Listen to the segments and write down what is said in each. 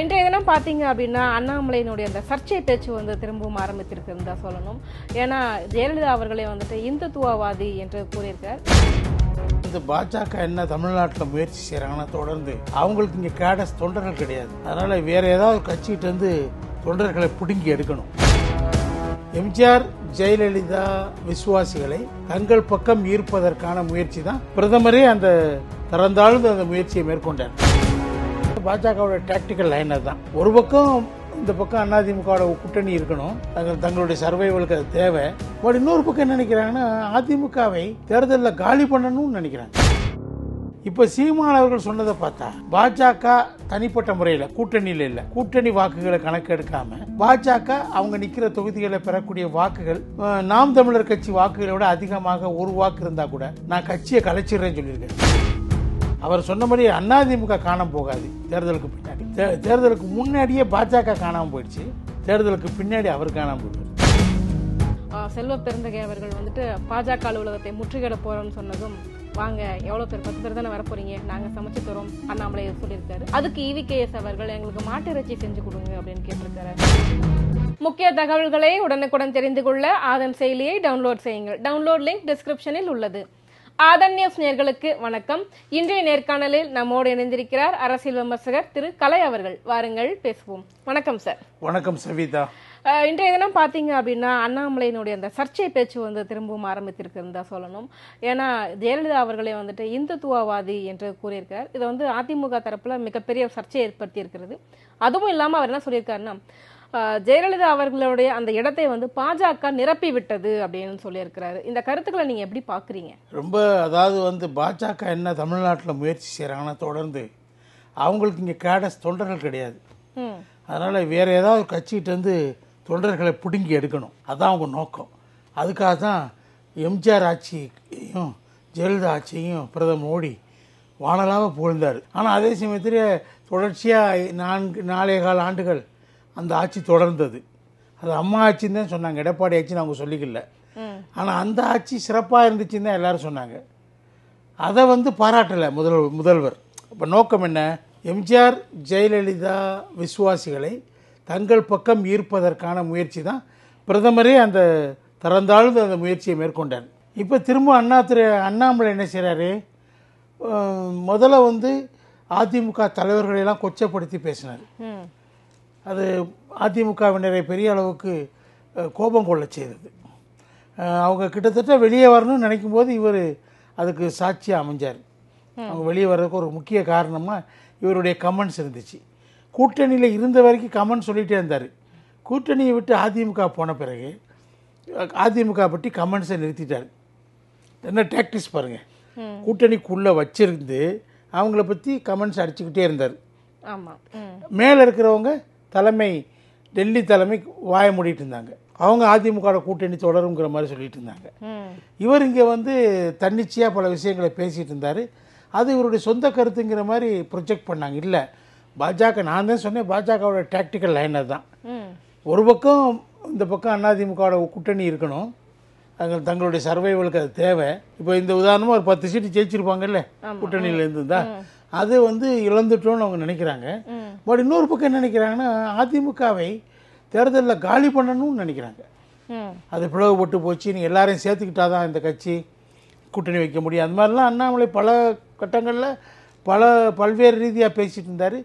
இன்றைய தினம் பார்த்தீங்க அப்படின்னா அண்ணாமலையினுடைய அந்த சர்ச்சை பேச்சு வந்து திரும்பவும் ஆரம்பித்திருக்குன்னு தான் சொல்லணும் ஏன்னா ஜெயலலிதா அவர்களே வந்துட்டு இந்துத்துவவாதி என்று கூறியிருக்கார் இந்த பாஜக என்ன தமிழ்நாட்டில் முயற்சி செய்கிறாங்கன்னா தொடர்ந்து அவங்களுக்கு இங்கே கேடஸ் தொண்டர்கள் கிடையாது அதனால வேற ஏதாவது கட்சிகிட்ட வந்து தொண்டர்களை பிடுங்கி எடுக்கணும் எம்ஜிஆர் ஜெயலலிதா விசுவாசிகளை தங்கள் பக்கம் ஈர்ப்பதற்கான முயற்சி தான் பிரதமரே அந்த திறந்தாழ்ந்து அந்த முயற்சியை மேற்கொண்டார் பாஜகவோட டாக்டிக்கல் லைன் அதுதான் ஒரு பக்கம் இந்த பக்கம் அதிமுகவோட கூட்டணி இருக்கணும் தங்கள் தங்களுடைய சர்வைவலுக்கு அது தேவை பட் இன்னொரு பக்கம் என்ன நினைக்கிறாங்கன்னா அதிமுகவை தேர்தலில் காலி பண்ணணும்னு நினைக்கிறாங்க இப்போ சீமான் அவர்கள் சொன்னதை பார்த்தா பாஜக தனிப்பட்ட முறையில் கூட்டணியில் இல்லை கூட்டணி வாக்குகளை கணக்கெடுக்காம பாஜக அவங்க நிற்கிற தொகுதிகளை பெறக்கூடிய வாக்குகள் நாம் தமிழர் கட்சி வாக்குகளை விட அதிகமாக ஒரு வாக்கு இருந்தால் கூட நான் கட்சியை கலைச்சிடுறேன்னு சொல்லியிருக்கேன் அவர் சொன்னபடி அதிமுக காணாமல் போகாது தேர்தலுக்கு பின்னாடி தேர்தலுக்கு முன்னாடியே பாஜக காணாமல் போயிடுச்சு தேர்தலுக்கு பின்னாடி அவர் காணாமல் போயிடுச்சு செல்வ பெருந்தகை அவர்கள் வந்துட்டு பாஜக அலுவலகத்தை முற்றுகையிட போறோம்னு சொன்னதும் வாங்க எவ்வளோ பேர் பத்து பேர் தானே வரப்போறீங்க நாங்கள் சமைச்சு தரோம் அண்ணாமலை சொல்லியிருக்காரு அதுக்கு இவி e எஸ் அவர்கள் எங்களுக்கு மாட்டிறச்சி செஞ்சு கொடுங்க அப்படின்னு கேட்டிருக்காரு முக்கிய தகவல்களை உடனுக்குடன் தெரிந்து கொள்ள ஆதன் செயலியை டவுன்லோட் செய்யுங்கள் டவுன்லோட் லிங்க் டிஸ்கிரிப்ஷனில் உள்ளது ஆதன் நியூஸ் நேர்களுக்கு வணக்கம் இன்றைய நேர்காணலில் நம்மோடு இணைந்திருக்கிறார் அரசியல் விமர்சகர் திரு கலை அவர்கள் வாருங்கள் பேசுவோம் வணக்கம் சார் வணக்கம் சவிதா இன்றைய தினம் பார்த்தீங்க அப்படின்னா அண்ணாமலையினுடைய அந்த சர்ச்சை பேச்சு வந்து திரும்பவும் ஆரம்பித்திருக்கிறதா சொல்லணும் ஏன்னா ஜெயலலிதா அவர்களே வந்துட்டு இந்துத்துவவாதி என்று கூறியிருக்கார் இதை வந்து அதிமுக தரப்பில் மிகப்பெரிய சர்ச்சை ஏற்படுத்தியிருக்கிறது அதுவும் இல்லாமல் அவர் என்ன சொல்லியிருக்காருன்னா ஜெயலலிதா அவர்களுடைய அந்த இடத்தை வந்து பாஜக நிரப்பி விட்டது அப்படின்னு சொல்லியிருக்கிறாரு இந்த கருத்துக்களை நீங்கள் எப்படி பார்க்குறீங்க ரொம்ப அதாவது வந்து பாஜக என்ன தமிழ்நாட்டில் முயற்சி செய்கிறாங்கன்னா தொடர்ந்து அவங்களுக்கு இங்கே கேடஸ் தொண்டர்கள் கிடையாது அதனால் வேறு ஏதாவது கட்சிகிட்டேருந்து தொண்டர்களை பிடுங்கி எடுக்கணும் அதுதான் அவங்க நோக்கம் அதுக்காக தான் எம்ஜிஆர் ஆட்சியையும் ஜெயலலிதா ஆட்சியையும் பிரதமர் மோடி வானலாக புகழ்ந்தார் ஆனால் அதே சமயத்தில் தொடர்ச்சியாக நான்கு நாலே கால ஆண்டுகள் அந்த ஆட்சி தொடர்ந்தது அது அம்மா ஆட்சின்னு தான் சொன்னாங்க எடப்பாடி ஆட்சின்னு அவங்க சொல்லிக்கல ஆனால் அந்த ஆட்சி சிறப்பாக இருந்துச்சுன்னு தான் எல்லாரும் சொன்னாங்க அதை வந்து பாராட்டலை முதல் முதல்வர் இப்போ நோக்கம் என்ன எம்ஜிஆர் ஜெயலலிதா விசுவாசிகளை தங்கள் பக்கம் ஈர்ப்பதற்கான முயற்சி தான் பிரதமரே அந்த திறந்தாழ்ந்து அந்த முயற்சியை மேற்கொண்டார் இப்போ திரும்ப அண்ணா திரு அண்ணாமலை என்ன செய்கிறாரு முதல்ல வந்து அதிமுக தலைவர்களையெல்லாம் கொச்சப்படுத்தி பேசினார் அது அதிமுகவினரை பெரிய அளவுக்கு கோபம் கொள்ள செய்தது அவங்க கிட்டத்தட்ட வெளியே வரணும்னு நினைக்கும் போது இவர் அதுக்கு சாட்சியாக அமைஞ்சார் அவங்க வெளியே வர்றதுக்கு ஒரு முக்கிய காரணமாக இவருடைய கமெண்ட்ஸ் இருந்துச்சு கூட்டணியில் இருந்த வரைக்கும் கமெண்ட் சொல்லிகிட்டே இருந்தார் கூட்டணியை விட்டு அதிமுக போன பிறகு அதிமுக பற்றி கமெண்ட்ஸை நிறுத்திட்டார் என்ன டாக்டிஸ் பாருங்கள் கூட்டணிக்குள்ளே வச்சிருந்து அவங்கள பற்றி கமெண்ட்ஸ் அடிச்சுக்கிட்டே இருந்தார் மேலே இருக்கிறவங்க தலைமை டெல்லி தலைமை வாய மூடிட்டு இருந்தாங்க அவங்க அதிமுக கூட்டணி தொடருங்கிற மாதிரி சொல்லிட்டு இருந்தாங்க இவர் இங்கே வந்து தன்னிச்சையாக பல விஷயங்களை பேசிகிட்டு இருந்தார் அது இவருடைய சொந்த கருத்துங்கிற மாதிரி ப்ரொஜெக்ட் பண்ணாங்க இல்லை பாஜக நான் தான் சொன்னேன் பாஜகவோட டாக்டிக்கல் லைன் அதுதான் ஒரு பக்கம் இந்த பக்கம் அதிமுகவோட கூட்டணி இருக்கணும் அவங்க தங்களுடைய சர்வைவலுக்கு அது தேவை இப்போ இந்த உதாரணமாக ஒரு பத்து சீட்டு ஜெயிச்சிருப்பாங்கல்ல கூட்டணியிலேருந்து தான் அது வந்து இழந்துட்டோம்னு அவங்க நினைக்கிறாங்க பட் இன்னொரு பக்கம் என்ன நினைக்கிறாங்கன்னா அதிமுகவை தேர்தலில் காலி பண்ணணும்னு நினைக்கிறாங்க அது பிளவுபட்டு போச்சு நீ எல்லாரையும் சேர்த்துக்கிட்டா தான் இந்த கட்சி கூட்டணி வைக்க முடியும் அந்த மாதிரிலாம் அண்ணாமலை பல கட்டங்களில் பல பல்வேறு ரீதியாக பேசிகிட்டு இருந்தார்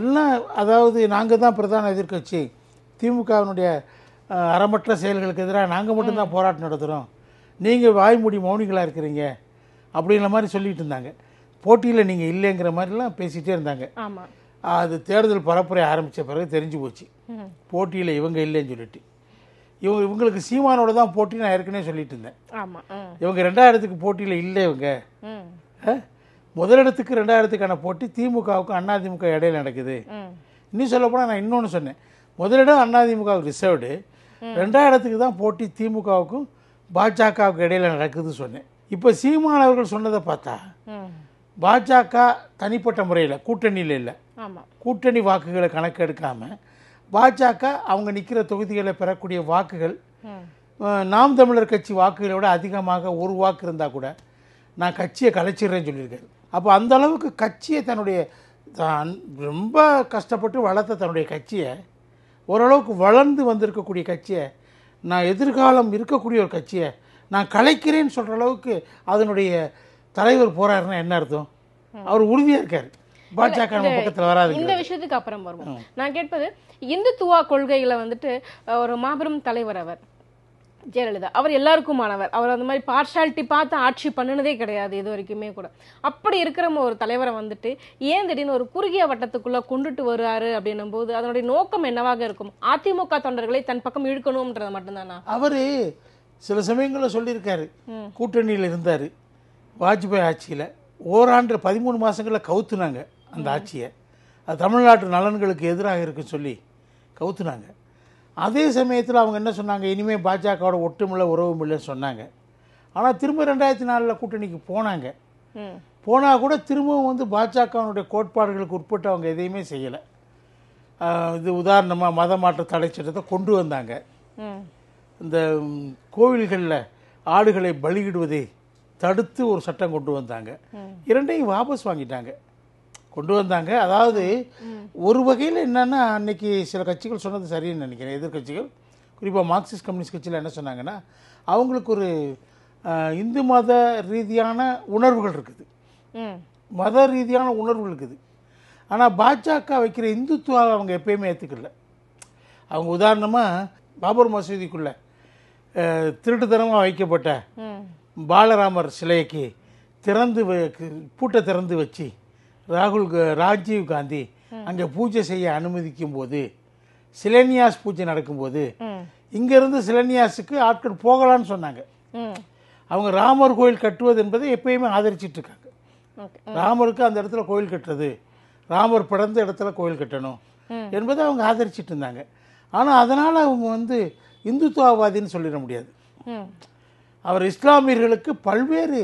எல்லாம் அதாவது நாங்கள் தான் பிரதான எதிர்கட்சி திமுகவினுடைய அறமற்ற செயல்களுக்கு எதிராக நாங்கள் மட்டும்தான் போராட்டம் நடத்துகிறோம் நீங்கள் வாய்மூடி மௌனிகளாக இருக்கிறீங்க அப்படிங்கிற மாதிரி சொல்லிகிட்டு இருந்தாங்க போட்டியில் நீங்கள் இல்லைங்கிற மாதிரிலாம் பேசிகிட்டே இருந்தாங்க அது தேர்தல் பரப்புரை ஆரம்பித்த பிறகு தெரிஞ்சு போச்சு போட்டியில் இவங்க இல்லைன்னு சொல்லிட்டு இவங்க இவங்களுக்கு சீமானோட தான் போட்டி நான் ஏற்கனவே சொல்லிட்டு இருந்தேன் ஆமாம் இவங்க ரெண்டாயிரத்துக்கு போட்டியில் இல்லை இவங்க முதலிடத்துக்கு ரெண்டாயிரத்துக்கான போட்டி திமுகவுக்கும் அதிமுக இடையில நடக்குது இன்னும் சொல்ல போனால் நான் இன்னொன்று சொன்னேன் முதலிடம் அண்ணாதிமுகவுக்கு ரிசர்வ்டு ரெண்டாயிரத்துக்கு தான் போட்டி திமுகவுக்கும் பாஜகவுக்கு இடையில நடக்குதுன்னு சொன்னேன் இப்போ சீமானவர்கள் சொன்னதை பார்த்தா பாஜக தனிப்பட்ட முறையில் கூட்டணியில் இல்லை கூட்டணி வாக்குகளை கணக்கு எடுக்காமல் பாஜக அவங்க நிற்கிற தொகுதிகளை பெறக்கூடிய வாக்குகள் நாம் தமிழர் கட்சி வாக்குகளை விட அதிகமாக ஒரு வாக்கு இருந்தால் கூட நான் கட்சியை கலைச்சிடுறேன்னு சொல்லியிருக்காரு அப்போ அந்த அளவுக்கு கட்சியை தன்னுடைய ரொம்ப கஷ்டப்பட்டு வளர்த்த தன்னுடைய கட்சியை ஓரளவுக்கு வளர்ந்து வந்திருக்கக்கூடிய கட்சியை நான் எதிர்காலம் இருக்கக்கூடிய ஒரு கட்சியை நான் கலைக்கிறேன்னு சொல்கிற அளவுக்கு அதனுடைய தலைவர் போறாருன்னா என்ன அர்த்தம் அவர் உறுதியா இருக்காரு பாஜக பக்கத்துல வராது இந்த விஷயத்துக்கு அப்புறம் வருவோம் நான் கேட்பது இந்துத்துவா கொள்கைகளை வந்துட்டு ஒரு மாபெரும் தலைவர் அவர் ஜெயலலிதா அவர் எல்லாருக்குமானவர் அவர் அந்த மாதிரி பார்ஷாலிட்டி பார்த்து ஆட்சி பண்ணினதே கிடையாது இது வரைக்குமே கூட அப்படி இருக்கிற ஒரு தலைவரை வந்துட்டு ஏன் திடீர்னு ஒரு குறுகிய வட்டத்துக்குள்ள கொண்டுட்டு வருவாரு அப்படின்னும் போது அதனுடைய நோக்கம் என்னவாக இருக்கும் அதிமுக தொண்டர்களை தன் பக்கம் இழுக்கணும்ன்றது மட்டும்தானா அவரு சில சமயங்களில் சொல்லியிருக்காரு கூட்டணியில் இருந்தாரு வாஜ்பாய் ஆட்சியில் ஓராண்டு பதிமூணு மாதங்களில் கவுத்துனாங்க அந்த ஆட்சியை அது தமிழ்நாட்டு நலன்களுக்கு எதிராக இருக்குன்னு சொல்லி கவுத்துனாங்க அதே சமயத்தில் அவங்க என்ன சொன்னாங்க இனிமேல் பாஜகவோட ஒட்டுமில்லை உறவும் இல்லைன்னு சொன்னாங்க ஆனால் திரும்ப ரெண்டாயிரத்தி நாலில் கூட்டணிக்கு போனாங்க போனால் கூட திரும்பவும் வந்து பாஜகவனுடைய கோட்பாடுகளுக்கு உட்பட்டு அவங்க எதையுமே செய்யலை இது உதாரணமாக மத மாற்ற தடை சட்டத்தை கொண்டு வந்தாங்க இந்த கோவில்களில் ஆடுகளை பலியிடுவதே தடுத்து ஒரு சட்டம் கொண்டு வந்தாங்க இரண்டையும் வாபஸ் வாங்கிட்டாங்க கொண்டு வந்தாங்க அதாவது ஒரு வகையில் என்னென்னா அன்னைக்கு சில கட்சிகள் சொன்னது சரின்னு நினைக்கிறேன் எதிர்கட்சிகள் குறிப்பாக மார்க்சிஸ்ட் கம்யூனிஸ்ட் கட்சியில் என்ன சொன்னாங்கன்னா அவங்களுக்கு ஒரு இந்து மத ரீதியான உணர்வுகள் இருக்குது மத ரீதியான உணர்வுகள் இருக்குது ஆனால் பாஜக வைக்கிற இந்துத்துவ அவங்க எப்பயுமே ஏற்றுக்கல அவங்க உதாரணமாக பாபர் மசூதிக்குள்ளே திருட்டுத்தனமாக வைக்கப்பட்ட பாலராமர் சிலைக்கு திறந்து பூட்டை திறந்து வச்சு ராகுல் ராஜீவ் காந்தி அங்கே பூஜை செய்ய அனுமதிக்கும் போது சிலேனியாஸ் பூஜை நடக்கும்போது இங்கேருந்து சிலேனியாஸுக்கு ஆட்கள் போகலான்னு சொன்னாங்க அவங்க ராமர் கோயில் கட்டுவது என்பதை எப்பயுமே ஆதரிச்சிட்டு இருக்காங்க ராமருக்கு அந்த இடத்துல கோயில் கட்டுறது ராமர் பிறந்த இடத்துல கோயில் கட்டணும் என்பதை அவங்க ஆதரிச்சிட்டு இருந்தாங்க ஆனால் அதனால் அவங்க வந்து இந்துத்துவவாதின்னு சொல்லிட முடியாது அவர் இஸ்லாமியர்களுக்கு பல்வேறு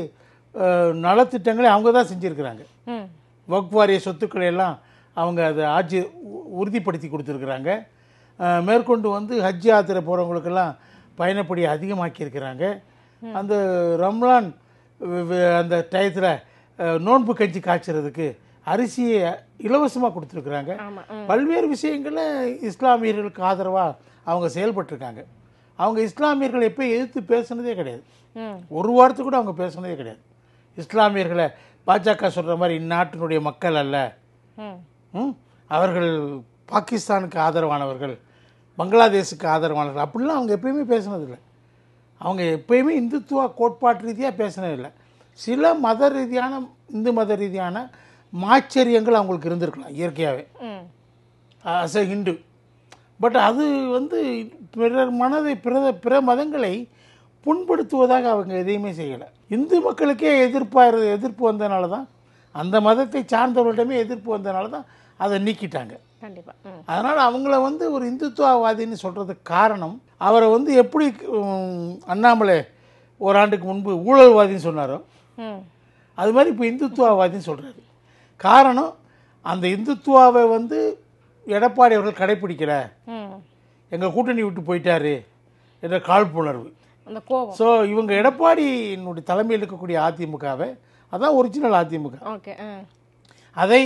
நலத்திட்டங்களை அவங்க தான் செஞ்சுருக்கிறாங்க வக்வாரிய சொத்துக்களை எல்லாம் அவங்க அதை ஆட்சி உறுதிப்படுத்தி கொடுத்துருக்குறாங்க மேற்கொண்டு வந்து ஹஜ் யாத்திரை போகிறவங்களுக்கெல்லாம் பயணப்படியை அதிகமாக்கியிருக்கிறாங்க அந்த ரம்லான் அந்த டயத்தில் நோன்பு கஞ்சி காய்ச்சறதுக்கு அரிசியை இலவசமாக கொடுத்துருக்குறாங்க பல்வேறு விஷயங்களில் இஸ்லாமியர்களுக்கு ஆதரவாக அவங்க செயல்பட்டிருக்காங்க அவங்க இஸ்லாமியர்களை எப்போ எதிர்த்து பேசுனதே கிடையாது ஒரு வாரத்து கூட அவங்க பேசுனதே கிடையாது இஸ்லாமியர்களை பாஜக சொல்கிற மாதிரி இந்நாட்டினுடைய மக்கள் அல்ல அவர்கள் பாகிஸ்தானுக்கு ஆதரவானவர்கள் பங்களாதேஷுக்கு ஆதரவானவர்கள் அப்படிலாம் அவங்க எப்பயுமே பேசுனதில்லை அவங்க எப்பயுமே இந்துத்துவ கோட்பாட்டு ரீதியாக பேசினதில்லை சில மத ரீதியான இந்து மத ரீதியான மாச்சரியங்கள் அவங்களுக்கு இருந்திருக்கலாம் இயற்கையாகவே அஸ் அ ஹிந்து பட் அது வந்து பிறர் மனதை பிற பிற மதங்களை புண்படுத்துவதாக அவங்க எதையுமே செய்யலை இந்து மக்களுக்கே எதிர்ப்பாக எதிர்ப்பு வந்ததுனால தான் அந்த மதத்தை சார்ந்தவர்களிடமே எதிர்ப்பு வந்ததுனால தான் அதை நீக்கிட்டாங்க கண்டிப்பாக அதனால் அவங்கள வந்து ஒரு இந்துத்துவவாதின்னு சொல்கிறதுக்கு காரணம் அவரை வந்து எப்படி அண்ணாமலை ஒரு ஆண்டுக்கு முன்பு ஊழல்வாதின்னு சொன்னாரோ அது மாதிரி இப்போ இந்துத்துவவாதின்னு சொல்கிறாரு காரணம் அந்த இந்துத்துவாவை வந்து எடப்பாடி அவர்கள் கடைப்பிடிக்கலை எங்கள் கூட்டணி விட்டு போயிட்டாரு என்ற காழ்ப்புணர்வு ஸோ இவங்க எடப்பாடியினுடைய தலைமையில் இருக்கக்கூடிய அதிமுகவை அதான் ஒரிஜினல் அதிமுக அதை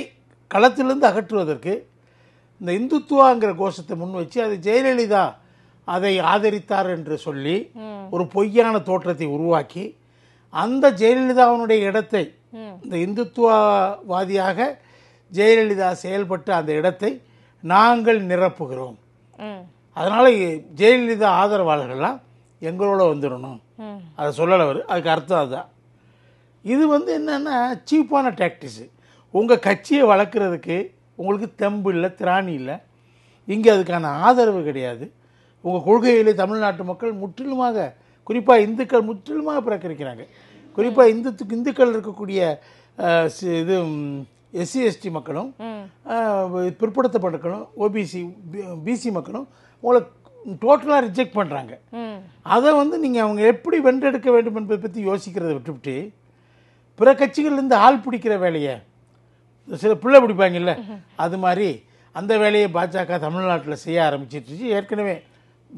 களத்திலிருந்து அகற்றுவதற்கு இந்த இந்துத்துவாங்கிற கோஷத்தை முன் வச்சு அது ஜெயலலிதா அதை ஆதரித்தார் என்று சொல்லி ஒரு பொய்யான தோற்றத்தை உருவாக்கி அந்த ஜெயலலிதாவினுடைய இடத்தை இந்த இந்துத்துவவாதியாக ஜெயலலிதா செயல்பட்ட அந்த இடத்தை நாங்கள் நிரப்புகிறோம் அதனால் ஜெயலலிதா ஆதரவாளர்கள்லாம் எங்களோட வந்துடணும் அதை சொல்லலை அவர் அதுக்கு அர்த்தம் அதுதான் இது வந்து என்னென்னா சீப்பான டாக்டிஸு உங்கள் கட்சியை வளர்க்குறதுக்கு உங்களுக்கு தெம்பு இல்லை திராணி இல்லை இங்கே அதுக்கான ஆதரவு கிடையாது உங்கள் கொள்கையிலே தமிழ்நாட்டு மக்கள் முற்றிலுமாக குறிப்பாக இந்துக்கள் முற்றிலுமாக பிறக்கிறக்கிறாங்க குறிப்பாக இந்துத்துக்கு இந்துக்கள் இருக்கக்கூடிய இது எஸ்சி எஸ்டி மக்களும் பிற்படுத்தப்பட்டிருக்கணும் ஓபிசி பிசி மக்களும் உங்களை டோட்டலாக ரிஜெக்ட் பண்ணுறாங்க அதை வந்து நீங்கள் அவங்க எப்படி வென்றெடுக்க வேண்டும் என்பதை பற்றி யோசிக்கிறத விட்டுவிட்டு பிற கட்சிகள்லேருந்து ஆள் பிடிக்கிற வேலையை சில பிள்ளை பிடிப்பாங்கல்ல அது மாதிரி அந்த வேலையை பாஜக தமிழ்நாட்டில் செய்ய ஆரம்பிச்சிட்டு ஏற்கனவே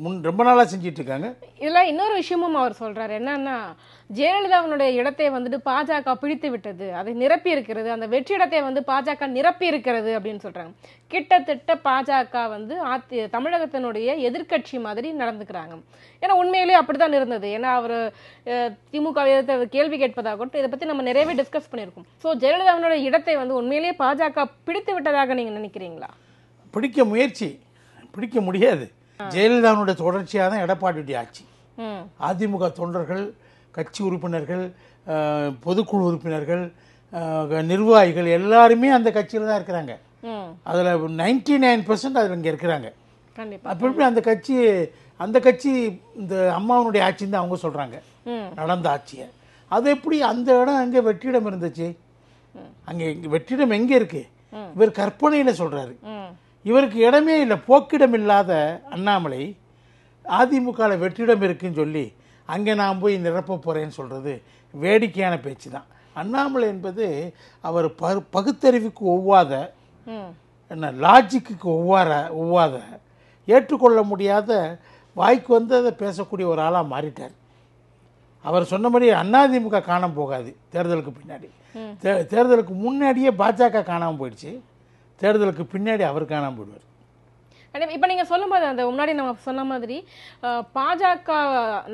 முன் ரொம்ப நாளாக செஞ்சிட்டு இருக்காங்க இதில் இன்னொரு விஷயமும் அவர் சொல்கிறார் என்னன்னா ஜெயலலிதாவினுடைய இடத்தை வந்துட்டு பாஜக பிடித்து விட்டது அதை நிரப்பி இருக்கிறது அந்த வெற்றி இடத்தை வந்து பாஜக நிரப்பி இருக்கிறது அப்படின்னு சொல்கிறாங்க கிட்டத்தட்ட பாஜக வந்து ஆத்தி தமிழகத்தினுடைய எதிர்கட்சி மாதிரி நடந்துக்கிறாங்க ஏன்னா உண்மையிலேயே அப்படிதான் இருந்தது ஏன்னா அவர் திமுக கேள்வி கேட்பதாக கேட்பதாகட்டும் இதை பற்றி நம்ம நிறையவே டிஸ்கஸ் பண்ணியிருக்கோம் ஸோ ஜெயலலிதாவினுடைய இடத்தை வந்து உண்மையிலேயே பாஜக பிடித்து விட்டதாக நீங்கள் நினைக்கிறீங்களா பிடிக்க முயற்சி பிடிக்க முடியாது ஜெயலலிதாவுடைய தொடர்ச்சியாக தான் எடப்பாடியுடைய ஆட்சி அதிமுக தொண்டர்கள் கட்சி உறுப்பினர்கள் பொதுக்குழு உறுப்பினர்கள் நிர்வாகிகள் எல்லாருமே அந்த கட்சியில் தான் இருக்கிறாங்க அதில் நைன்டி நைன் பர்சன்ட் அதில் இங்கே இருக்கிறாங்க அப்படி அந்த கட்சி அந்த கட்சி இந்த அம்மாவனுடைய ஆட்சின்னு தான் அவங்க சொல்கிறாங்க நடந்த ஆட்சியை அது எப்படி அந்த இடம் அங்கே வெற்றிடம் இருந்துச்சு அங்கே வெற்றிடம் எங்கே இருக்குது இவர் கற்பனையில் சொல்கிறாரு இவருக்கு இடமே இல்லை போக்கிடம் இல்லாத அண்ணாமலை அதிமுகவில் வெற்றிடம் இருக்குன்னு சொல்லி அங்கே நான் போய் நிரப்ப போகிறேன்னு சொல்கிறது வேடிக்கையான பேச்சு தான் அண்ணாமலை என்பது அவர் ப பகுத்தறிவுக்கு ஒவ்வாத என்ன லாஜிக்கு ஒவ்வார ஒவ்வாத ஏற்றுக்கொள்ள முடியாத வாய்க்கு வந்து அதை பேசக்கூடிய ஒரு ஆளாக மாறிட்டார் அவர் சொன்ன மாதிரி அதிமுக காணாமல் போகாது தேர்தலுக்கு பின்னாடி தேர்தலுக்கு முன்னாடியே பாஜக காணாமல் போயிடுச்சு தேர்தலுக்கு பின்னாடி அவர் காணாமல் போடுவார் மேடம் இப்போ நீங்கள் சொல்லும்போது அந்த முன்னாடி நம்ம சொன்ன மாதிரி பாஜக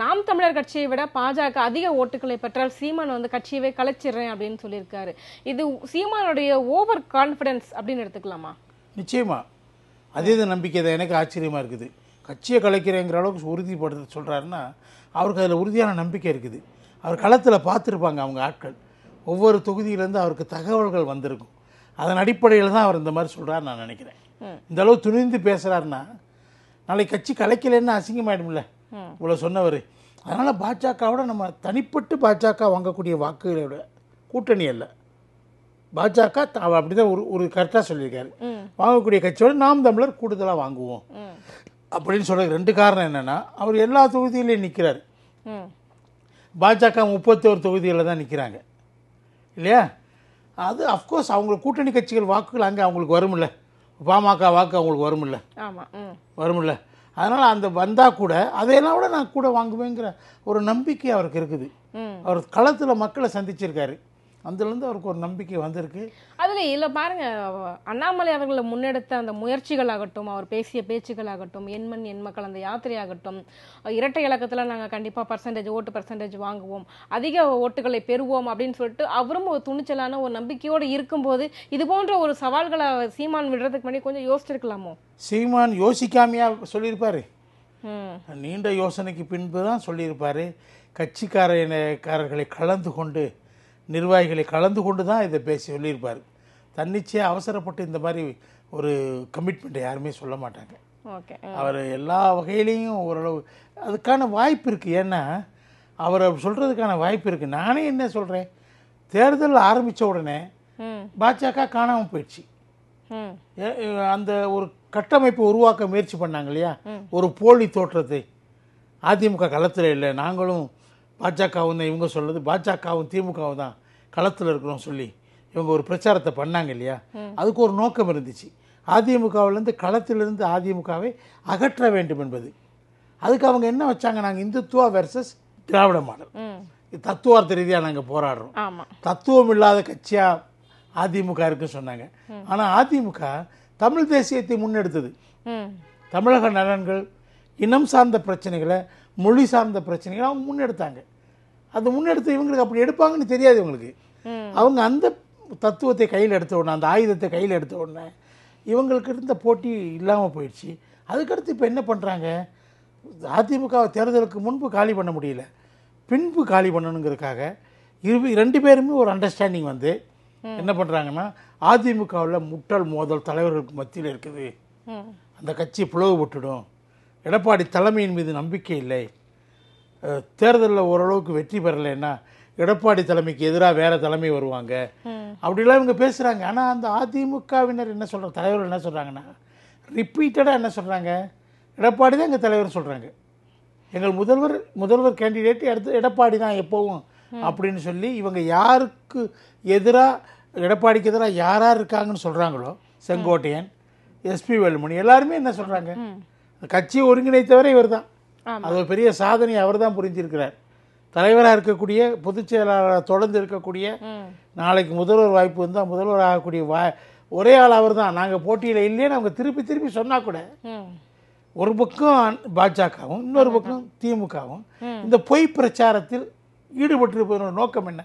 நாம் தமிழர் கட்சியை விட பாஜக அதிக ஓட்டுகளை பெற்றால் சீமான் வந்து கட்சியவே கலைச்சிடுறேன் அப்படின்னு சொல்லியிருக்காரு இது சீமானுடைய ஓவர் கான்ஃபிடன்ஸ் அப்படின்னு எடுத்துக்கலாமா நிச்சயமா அதே தான் நம்பிக்கை தான் எனக்கு ஆச்சரியமாக இருக்குது கட்சியை கலைக்கிறேங்கிற அளவுக்கு உறுதிப்படுத்த சொல்கிறாருன்னா அவருக்கு அதில் உறுதியான நம்பிக்கை இருக்குது அவர் களத்தில் பார்த்துருப்பாங்க அவங்க ஆட்கள் ஒவ்வொரு தொகுதியிலேருந்து அவருக்கு தகவல்கள் வந்திருக்கும் அதன் அடிப்படையில் தான் அவர் இந்த மாதிரி சொல்கிறார் நான் நினைக்கிறேன் இந்த அளவு துணிந்து பேசுகிறாருன்னா நாளைக்கு கட்சி கலைக்கலைன்னு அசிங்கமாயிடும்ல இவ்வளோ சொன்னவர் அதனால் பாஜகவோட நம்ம தனிப்பட்டு பாஜக வாங்கக்கூடிய வாக்குகளை விட கூட்டணி அல்ல பாஜக அப்படி தான் ஒரு ஒரு கரெக்டாக சொல்லியிருக்காரு வாங்கக்கூடிய கட்சியோட நாம் தமிழர் கூடுதலாக வாங்குவோம் அப்படின்னு சொல்கிறது ரெண்டு காரணம் என்னென்னா அவர் எல்லா தொகுதியிலையும் நிற்கிறார் பாஜக முப்பத்தோரு தொகுதியில் தான் நிற்கிறாங்க இல்லையா அது அஃப்கோர்ஸ் அவங்க கூட்டணி கட்சிகள் வாக்குகள் அங்கே அவங்களுக்கு வருமில்ல பாமக வாக்கு அவங்களுக்கு வருமில்ல வருமில்ல அதனால் அந்த வந்தால் கூட அதையெல்லாம் கூட நான் கூட வாங்குவேங்கிற ஒரு நம்பிக்கை அவருக்கு இருக்குது அவர் களத்தில் மக்களை சந்திச்சிருக்காரு அதுலேருந்து அவருக்கு ஒரு நம்பிக்கை வந்திருக்கு அதில் இல்லை பாருங்கள் அண்ணாமலை அவர்களை முன்னெடுத்த அந்த முயற்சிகள் ஆகட்டும் அவர் பேசிய பேச்சுகள் ஆகட்டும் எண்மண் எண்மக்கள் அந்த யாத்திரையாகட்டும் இரட்டை இலக்கத்தில் நாங்கள் கண்டிப்பாக பர்சன்டேஜ் ஓட்டு பர்சன்டேஜ் வாங்குவோம் அதிக ஓட்டுகளை பெறுவோம் அப்படின்னு சொல்லிட்டு அவரும் ஒரு துணிச்சலான ஒரு நம்பிக்கையோடு இருக்கும்போது இது போன்ற ஒரு சவால்களை சீமான் விடுறதுக்கு முன்னாடி கொஞ்சம் யோசிச்சிருக்கலாமோ சீமான் யோசிக்காமையா சொல்லியிருப்பாரு நீண்ட யோசனைக்கு பின்பு தான் சொல்லியிருப்பார் கட்சிக்காரர்களை கலந்து கொண்டு நிர்வாகிகளை கலந்து கொண்டு தான் இதை பேசி சொல்லியிருப்பார் தன்னிச்சையாக அவசரப்பட்டு இந்த மாதிரி ஒரு கமிட்மெண்ட்டை யாருமே சொல்ல மாட்டாங்க அவர் எல்லா வகையிலையும் ஓரளவு அதுக்கான வாய்ப்பு இருக்குது ஏன்னா அவர் சொல்கிறதுக்கான வாய்ப்பு இருக்குது நானே என்ன சொல்கிறேன் தேர்தல் ஆரம்பித்த உடனே பாஜக காணாமல் போயிடுச்சு அந்த ஒரு கட்டமைப்பு உருவாக்க முயற்சி பண்ணாங்க இல்லையா ஒரு போலி தோற்றத்தை அதிமுக களத்தில் இல்லை நாங்களும் பாஜகவும் தான் இவங்க சொல்கிறது பாஜகவும் திமுகவும் தான் களத்தில் இருக்கிறோம் சொல்லி இவங்க ஒரு பிரச்சாரத்தை பண்ணாங்க இல்லையா அதுக்கு ஒரு நோக்கம் இருந்துச்சு அதிமுகவிலேருந்து களத்திலிருந்து அதிமுகவை அகற்ற வேண்டும் என்பது அதுக்கு அவங்க என்ன வச்சாங்க நாங்கள் இந்துத்துவா வெர்சஸ் திராவிட மாடல் தத்துவார்த்த ரீதியாக நாங்கள் போராடுறோம் தத்துவம் இல்லாத கட்சியாக அதிமுக இருக்குன்னு சொன்னாங்க ஆனால் அதிமுக தமிழ் தேசியத்தை முன்னெடுத்தது தமிழக நலன்கள் இனம் சார்ந்த பிரச்சனைகளை மொழி சார்ந்த பிரச்சனைகள் அவங்க முன்னெடுத்தாங்க அந்த முன்னெடுத்து இவங்களுக்கு அப்படி எடுப்பாங்கன்னு தெரியாது இவங்களுக்கு அவங்க அந்த தத்துவத்தை கையில் எடுத்த உடனே அந்த ஆயுதத்தை கையில் எடுத்த உடனே இவங்களுக்கு இருந்த போட்டி இல்லாமல் போயிடுச்சு அதுக்கடுத்து இப்போ என்ன பண்ணுறாங்க அதிமுக தேர்தலுக்கு முன்பு காலி பண்ண முடியல பின்பு காலி பண்ணணுங்கிறதுக்காக இரு ரெண்டு பேருமே ஒரு அண்டர்ஸ்டாண்டிங் வந்து என்ன பண்ணுறாங்கன்னா அதிமுகவில் முட்டல் மோதல் தலைவர்களுக்கு மத்தியில் இருக்குது அந்த கட்சி பிளவுபட்டுடும் எடப்பாடி தலைமையின் மீது நம்பிக்கை இல்லை தேர்தலில் ஓரளவுக்கு வெற்றி பெறலைன்னா எடப்பாடி தலைமைக்கு எதிராக வேற தலைமை வருவாங்க அப்படிலாம் இவங்க பேசுகிறாங்க ஆனால் அந்த அதிமுகவினர் என்ன சொல்கிற தலைவர் என்ன சொல்கிறாங்கன்னா ரிப்பீட்டடாக என்ன சொல்கிறாங்க எடப்பாடி தான் எங்கள் தலைவர்னு சொல்கிறாங்க எங்கள் முதல்வர் முதல்வர் கேண்டிடேட் அடுத்து எடப்பாடி தான் எப்போவும் அப்படின்னு சொல்லி இவங்க யாருக்கு எதிராக எடப்பாடிக்கு எதிராக யாராக இருக்காங்கன்னு சொல்கிறாங்களோ செங்கோட்டையன் எஸ்பி வேலுமணி எல்லாருமே என்ன சொல்கிறாங்க கட்சி ஒருங்கிணைத்தவரை இவர் தான் அது ஒரு பெரிய சாதனை அவர் தான் புரிஞ்சிருக்கிறார் தலைவராக இருக்கக்கூடிய பொதுச் செயலாளராக தொடர்ந்து இருக்கக்கூடிய நாளைக்கு முதல்வர் வாய்ப்பு இருந்தால் முதல்வர் ஆகக்கூடிய வா ஒரே ஆள் அவர் தான் நாங்கள் போட்டியில் இல்லைன்னு அவங்க திருப்பி திருப்பி சொன்னால் கூட ஒரு பக்கம் பாஜகவும் இன்னொரு பக்கம் திமுகவும் இந்த பொய் பிரச்சாரத்தில் ஈடுபட்டிருப்பதனோட நோக்கம் என்ன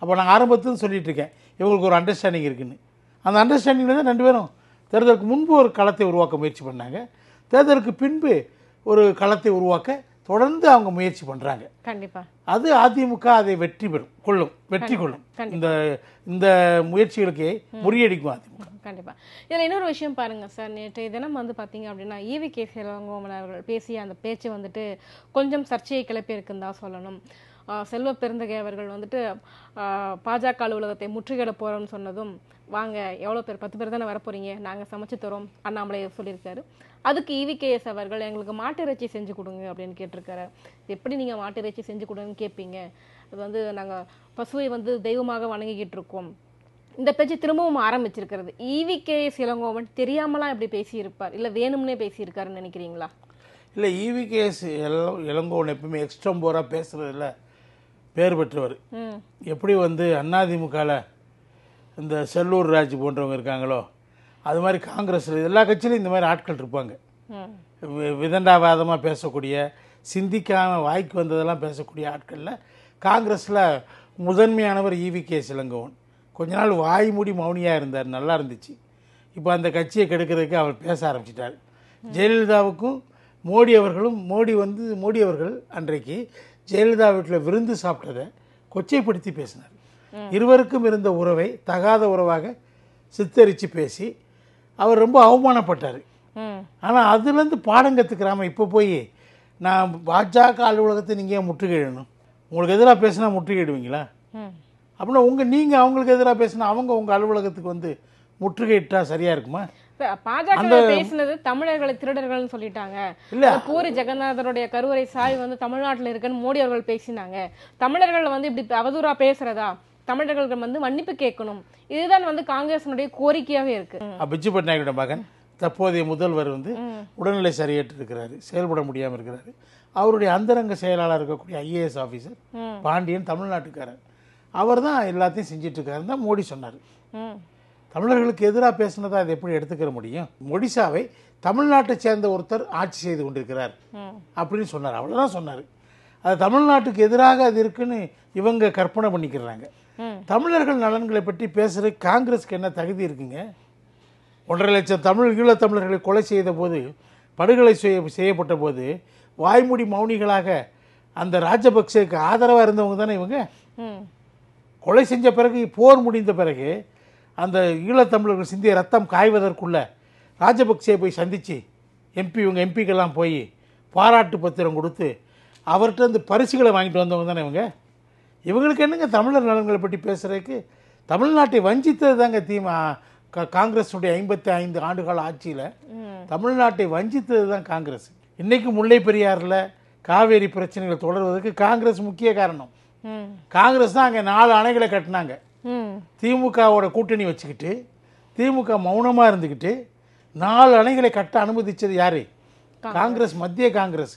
அப்போ நான் ஆரம்பத்தில் சொல்லிட்டு இருக்கேன் இவங்களுக்கு ஒரு அண்டர்ஸ்டாண்டிங் இருக்குன்னு அந்த அண்டர்ஸ்டாண்டிங்கில் தான் ரெண்டு பேரும் தேர்தலுக்கு முன்பு ஒரு களத்தை உருவாக்க முயற்சி பண்ணாங்க தேர்தலுக்கு பின்பு ஒரு களத்தை உருவாக்க தொடர்ந்து அவங்க முயற்சி பண்ணுறாங்க கண்டிப்பாக அது அதிமுக அதை வெற்றி பெறும் கொள்ளும் வெற்றி கொள்ளும் இந்த இந்த முயற்சிகளுக்கு முறியடிக்கும் அதிமுக கண்டிப்பாக இதில் இன்னொரு விஷயம் பாருங்கள் சார் நேற்றைய தினம் வந்து பார்த்தீங்க அப்படின்னா ஈவி கே செல்வங்கோமன் அவர்கள் பேசிய அந்த பேச்சு வந்துட்டு கொஞ்சம் சர்ச்சையை கிளப்பி இருக்குன்னு தான் சொல்லணும் செல்வ பெருந்தகை அவர்கள் வந்துட்டு பாஜக அலுவலகத்தை முற்றுகையிட போகிறோம்னு சொன்னதும் வாங்க எவ்வளோ பேர் பத்து பேர் தானே வரப்போறீங்க நாங்கள் சமைச்சு தரோம் அண்ணாமலை சொல்லியிருக்காரு அதுக்கு இவிகேஎஸ் e அவர்கள் எங்களுக்கு மாட்டிறைச்சி செஞ்சு கொடுங்க அப்படின்னு கேட்டிருக்காரு எப்படி நீங்கள் மாட்டிறைச்சி செஞ்சு கொடுங்கன்னு கேட்பீங்க அது வந்து நாங்கள் பசுவை வந்து தெய்வமாக வணங்கிக்கிட்டு இருக்கோம் இந்த பேச்சு திரும்பவும் ஆரம்பிச்சிருக்கிறது இவிகேஎஸ் e இளங்கோவன் தெரியாமலாம் இப்படி பேசியிருப்பார் இல்லை வேணும்னே பேசியிருக்காருன்னு நினைக்கிறீங்களா இல்லை e இவிகேஎஸ் இளங்கோவன் எப்பவுமே எக்ஸ்ட்ரம்போராக இல்லை பேர் பெற்றவர் எப்படி வந்து அண்ணாதிமுகவில் இந்த செல்லூர் ராஜ் போன்றவங்க இருக்காங்களோ அது மாதிரி காங்கிரஸில் எல்லா கட்சியிலும் இந்த மாதிரி ஆட்கள் இருப்பாங்க விதண்டாவாதமாக பேசக்கூடிய சிந்திக்காமல் வாய்க்கு வந்ததெல்லாம் பேசக்கூடிய ஆட்களில் காங்கிரஸில் முதன்மையானவர் இவி கே சிலங்கவன் கொஞ்ச நாள் வாய் மூடி மௌனியாக இருந்தார் நல்லா இருந்துச்சு இப்போ அந்த கட்சியை கெடுக்கிறதுக்கு அவர் பேச ஆரம்பிச்சிட்டார் ஜெயலலிதாவுக்கும் மோடி அவர்களும் மோடி வந்து மோடி அவர்கள் அன்றைக்கு ஜெயலலிதா வீட்டில் விருந்து சாப்பிட்டதை கொச்சைப்படுத்தி பேசினார் இருவருக்கும் இருந்த உறவை தகாத உறவாக சித்தரித்து பேசி அவர் ரொம்ப அவமானப்பட்டார் ஆனால் அதுலேருந்து பாடம் கற்றுக்கிறாம இப்போ போய் நான் பாஜக அலுவலகத்தை நீங்கள் ஏன் முற்றுகையிடணும் உங்களுக்கு எதிராக பேசினா முற்றுகையிடுவீங்களா அப்படின்னா உங்கள் நீங்கள் அவங்களுக்கு எதிராக பேசினா அவங்க உங்கள் அலுவலகத்துக்கு வந்து முற்றுகையிட்டால் சரியாக இருக்குமா பாஜக பேசினது தமிழர்களை திருடர்கள்னு சொல்லிட்டாங்க இல்ல பூரி ஜெகநாதருடைய கருவறை சாய் வந்து தமிழ்நாட்டில் இருக்குன்னு மோடி அவர்கள் பேசினாங்க தமிழர்கள் வந்து இப்படி அவதூறா பேசுறதா தமிழர்கள் வந்து மன்னிப்பு கேட்கணும் இதுதான் வந்து காங்கிரசினுடைய கோரிக்கையாவே இருக்கு பிஜு பட்நாயகோட மகன் தற்போதைய முதல்வர் வந்து உடல்நிலை சரியற்று இருக்கிறாரு செயல்பட முடியாமல் இருக்கிறாரு அவருடைய அந்தரங்க செயலாளர் இருக்கக்கூடிய ஐஏஎஸ் ஆஃபீஸர் பாண்டியன் தமிழ்நாட்டுக்காரர் அவர் தான் எல்லாத்தையும் செஞ்சிட்டு இருக்காருன்னு தான் மோடி சொன்னார் தமிழர்களுக்கு எதிராக பேசினதை அதை எப்படி எடுத்துக்கிற முடியும் ஒடிசாவை தமிழ்நாட்டை சேர்ந்த ஒருத்தர் ஆட்சி செய்து கொண்டிருக்கிறார் அப்படின்னு சொன்னார் அவ்வளோதான் சொன்னார் அது தமிழ்நாட்டுக்கு எதிராக அது இருக்குன்னு இவங்க கற்பனை பண்ணிக்கிறாங்க தமிழர்கள் நலன்களை பற்றி பேசுகிற காங்கிரஸ்க்கு என்ன தகுதி இருக்குங்க ஒன்றரை லட்சம் தமிழ் ஈழத்தமிழர்களை கொலை செய்த போது படுகொலை செய்ய செய்யப்பட்ட போது வாய்மொழி மௌனிகளாக அந்த ராஜபக்சேக்கு ஆதரவாக இருந்தவங்க தானே இவங்க கொலை செஞ்ச பிறகு போர் முடிந்த பிறகு அந்த ஈழத்தமிழர்கள் சிந்திய ரத்தம் காய்வதற்குள்ளே ராஜபக்சே போய் சந்தித்து எம்பி இவங்க எம்பிக்கெல்லாம் போய் பாராட்டு பத்திரம் கொடுத்து அவர்கிட்ட வந்து பரிசுகளை வாங்கிட்டு வந்தவங்க தானே இவங்க இவங்களுக்கு என்னங்க தமிழர் நலன்களை பற்றி பேசுகிறதுக்கு தமிழ்நாட்டை வஞ்சித்தது தாங்க தீமா காங்கிரஸுடைய ஐம்பத்தி ஐந்து ஆண்டுகால ஆட்சியில் தமிழ்நாட்டை வஞ்சித்தது தான் காங்கிரஸ் இன்றைக்கும் முல்லை பெரியாரில் காவேரி பிரச்சனைகள் தொடர்வதற்கு காங்கிரஸ் முக்கிய காரணம் காங்கிரஸ் தான் அங்கே நாலு அணைகளை கட்டினாங்க திமுகவோட கூட்டணி வச்சுக்கிட்டு திமுக மௌனமாக இருந்துக்கிட்டு நாலு அணைகளை கட்ட அனுமதித்தது யார் காங்கிரஸ் மத்திய காங்கிரஸ்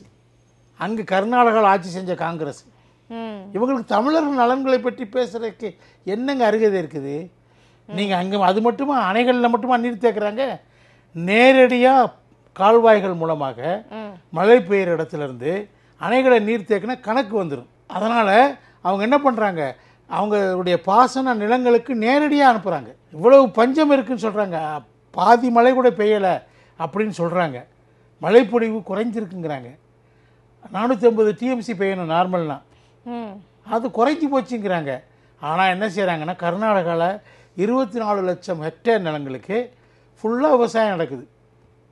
அங்கு கர்நாடகாவில் ஆட்சி செஞ்ச காங்கிரஸ் இவங்களுக்கு தமிழர்கள் நலன்களை பற்றி பேசுகிறதுக்கு என்னங்க அருகதை இருக்குது நீங்கள் அங்கே அது மட்டுமா அணைகளில் மட்டுமா நீர் தேக்குறாங்க நேரடியாக கால்வாய்கள் மூலமாக மழை பெய்கிற இருந்து அணைகளை நீர் தேக்கினா கணக்கு வந்துடும் அதனால் அவங்க என்ன பண்ணுறாங்க அவங்களுடைய பாசன நிலங்களுக்கு நேரடியாக அனுப்புகிறாங்க இவ்வளவு பஞ்சம் இருக்குதுன்னு சொல்கிறாங்க பாதி மழை கூட பெய்யலை அப்படின்னு சொல்கிறாங்க மழைப்பொழிவு குறைஞ்சிருக்குங்கிறாங்க நானூற்றி ஐம்பது டிஎம்சி பெய்யணும் நார்மல்னா அது குறைஞ்சி போச்சுங்கிறாங்க ஆனால் என்ன செய்கிறாங்கன்னா கர்நாடகாவில் இருபத்தி நாலு லட்சம் ஹெக்டேர் நிலங்களுக்கு ஃபுல்லாக விவசாயம் நடக்குது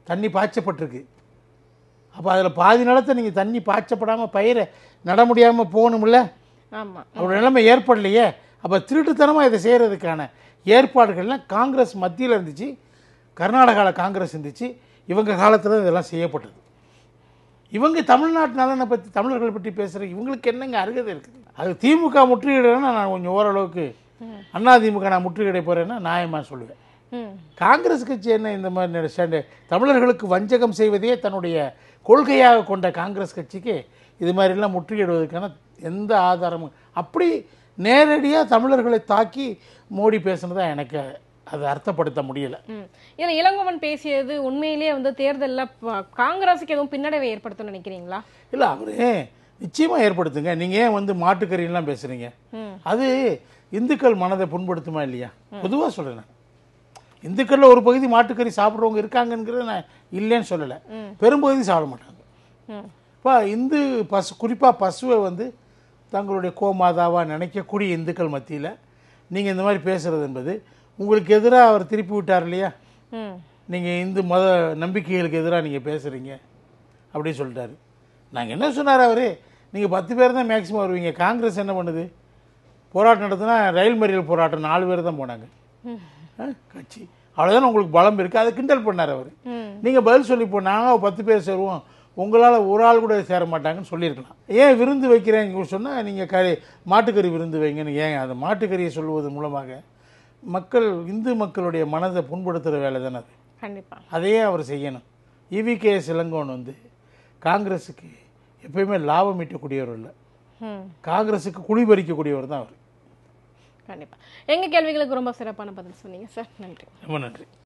தண்ணி பாய்ச்சப்பட்டிருக்கு அப்போ அதில் பாதி நிலத்தை நீங்கள் தண்ணி பாய்ச்சப்படாமல் பயிரை நட முடியாமல் போகணும்ல அவரோட நிலைமை ஏற்படலையே அப்போ திருட்டுத்தனமாக இதை செய்கிறதுக்கான ஏற்பாடுகள்லாம் காங்கிரஸ் மத்தியில் இருந்துச்சு கர்நாடகாவில் காங்கிரஸ் இருந்துச்சு இவங்க காலத்தில் இதெல்லாம் செய்யப்பட்டது இவங்க தமிழ்நாட்டு நலனை பற்றி தமிழர்களை பற்றி பேசுகிற இவங்களுக்கு என்னங்க அருகதை இருக்குது அது திமுக முற்றுகையிடன்னா நான் கொஞ்சம் ஓரளவுக்கு அண்ணா திமுக நான் முற்றுகையிட போகிறேன்னா நியாயமாக சொல்லுவேன் காங்கிரஸ் கட்சி என்ன இந்த மாதிரி ஸ்டாண்டு தமிழர்களுக்கு வஞ்சகம் செய்வதையே தன்னுடைய கொள்கையாக கொண்ட காங்கிரஸ் கட்சிக்கு இது மாதிரிலாம் முற்றுகையிடுவதற்கான எந்த ஆதாரமும் அப்படி நேரடியாக தமிழர்களை தாக்கி மோடி பேசினதான் எனக்கு அது அர்த்தப்படுத்த முடியல ஏன்னா இளங்கோவன் பேசியது உண்மையிலேயே வந்து தேர்தலில் காங்கிரஸுக்கு எதுவும் பின்னடைவை ஏற்படுத்தும் நினைக்கிறீங்களா இல்லை அவரு நிச்சயமாக ஏற்படுத்துங்க நீங்கள் ஏன் வந்து மாட்டுக்கறியெல்லாம் பேசுகிறீங்க அது இந்துக்கள் மனதை புண்படுத்துமா இல்லையா பொதுவாக சொல்கிறேன் இந்துக்களில் ஒரு பகுதி மாட்டுக்கறி சாப்பிட்றவங்க இருக்காங்கிறத நான் இல்லைன்னு சொல்லலை பெரும்பகுதி சாப்பிட மாட்டாங்க இப்போ இந்து பசு குறிப்பாக பசுவை வந்து தங்களுடைய கோமாதாவாக நினைக்கக்கூடிய இந்துக்கள் மத்தியில் நீங்கள் இந்த மாதிரி பேசுகிறது என்பது உங்களுக்கு எதிராக அவர் திருப்பி விட்டார் இல்லையா நீங்கள் இந்து மத நம்பிக்கைகளுக்கு எதிராக நீங்கள் பேசுகிறீங்க அப்படின்னு சொல்லிட்டாரு நாங்கள் என்ன சொன்னார் அவர் நீங்கள் பத்து பேர் தான் மேக்ஸிமம் வருவீங்க காங்கிரஸ் என்ன பண்ணுது போராட்டம் நடத்தினா ரயில் மறியல் போராட்டம் நாலு பேர் தான் போனாங்க கட்சி அவ்வளோதான் உங்களுக்கு பலம் இருக்குது அதை கிண்டல் பண்ணார் அவர் நீங்கள் பதில் சொல்லி போனாங்க பத்து பேர் சேருவோம் உங்களால் ஒரு ஆள் கூட சேர மாட்டாங்கன்னு சொல்லியிருக்கலாம் ஏன் விருந்து வைக்கிறேங்க சொன்னால் நீங்கள் கறி மாட்டுக்கறி விருந்து வைங்கன்னு ஏன் அந்த மாட்டுக்கறியை சொல்வது மூலமாக மக்கள் இந்து மக்களுடைய மனதை புண்படுத்துகிற வேலை தானே அது கண்டிப்பாக அதையே அவர் செய்யணும் இவி கே இளங்கோன் வந்து காங்கிரஸுக்கு எப்பயுமே லாபம் ஈட்டக்கூடியவர் இல்லை காங்கிரஸுக்கு பறிக்கக்கூடியவர் தான் அவர் கண்டிப்பாக எங்கள் கேள்விகளுக்கு ரொம்ப சிறப்பான பதில் சொன்னீங்க சார் நன்றி ரொம்ப நன்றி